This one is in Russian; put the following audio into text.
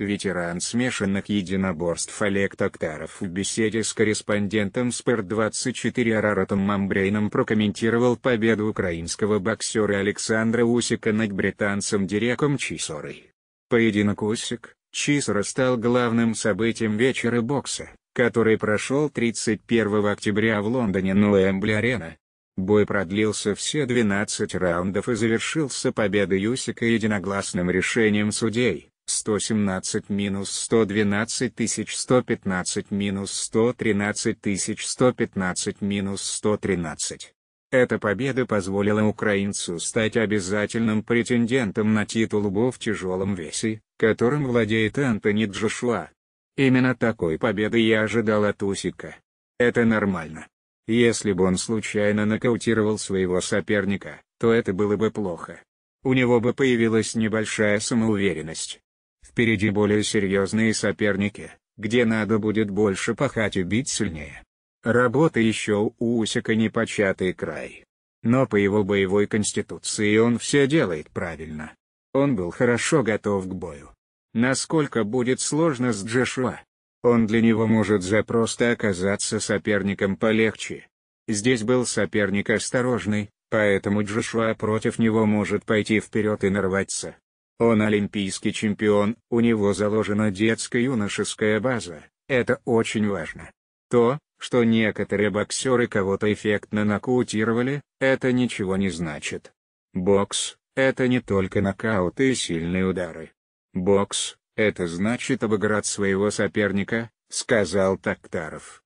Ветеран смешанных единоборств Олег Токтаров в беседе с корреспондентом Спорт24 Араратом Мамбрейном прокомментировал победу украинского боксера Александра Усика над британцем Диреком Чисорой. Поединок Усик, Чисора стал главным событием вечера бокса, который прошел 31 октября в Лондоне на Уэмбли-арена. Бой продлился все 12 раундов и завершился победой Усика единогласным решением судей. 117 минус 112 тысяч 115 минус 113 тысяч 115 минус 113. Эта победа позволила украинцу стать обязательным претендентом на титул УБО в тяжелом весе, которым владеет Антони Джошуа. Именно такой победы я ожидал от Усика. Это нормально. Если бы он случайно нокаутировал своего соперника, то это было бы плохо. У него бы появилась небольшая самоуверенность, Впереди более серьезные соперники, где надо будет больше пахать и бить сильнее. Работа еще у Усика непочатый край. Но по его боевой конституции он все делает правильно. Он был хорошо готов к бою. Насколько будет сложно с Джешуа? Он для него может запросто оказаться соперником полегче. Здесь был соперник осторожный, поэтому Джошуа против него может пойти вперед и нарваться. Он олимпийский чемпион, у него заложена детско-юношеская база, это очень важно. То, что некоторые боксеры кого-то эффектно нокаутировали, это ничего не значит. Бокс — это не только нокауты и сильные удары. Бокс — это значит обыграть своего соперника, сказал Тактаров.